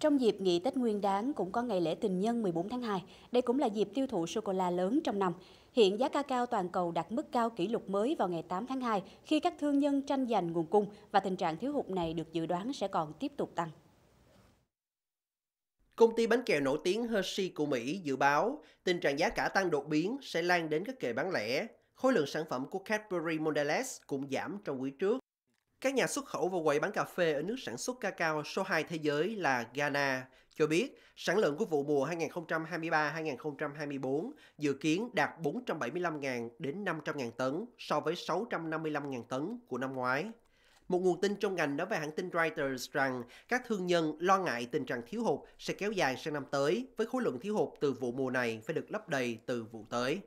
Trong dịp nghỉ Tết Nguyên đán cũng có ngày lễ tình nhân 14 tháng 2. Đây cũng là dịp tiêu thụ sô-cô-la lớn trong năm. Hiện giá ca cao toàn cầu đạt mức cao kỷ lục mới vào ngày 8 tháng 2 khi các thương nhân tranh giành nguồn cung và tình trạng thiếu hụt này được dự đoán sẽ còn tiếp tục tăng. Công ty bánh kẹo nổi tiếng Hershey của Mỹ dự báo tình trạng giá cả tăng đột biến sẽ lan đến các kệ bán lẻ. Khối lượng sản phẩm của Cadbury Mondelez cũng giảm trong quý trước. Các nhà xuất khẩu và quầy bán cà phê ở nước sản xuất cacao số 2 thế giới là Ghana cho biết sản lượng của vụ mùa 2023-2024 dự kiến đạt 475.000 đến 500.000 tấn so với 655.000 tấn của năm ngoái. Một nguồn tin trong ngành nói về hãng tin Reuters rằng các thương nhân lo ngại tình trạng thiếu hụt sẽ kéo dài sang năm tới với khối lượng thiếu hụt từ vụ mùa này phải được lấp đầy từ vụ tới.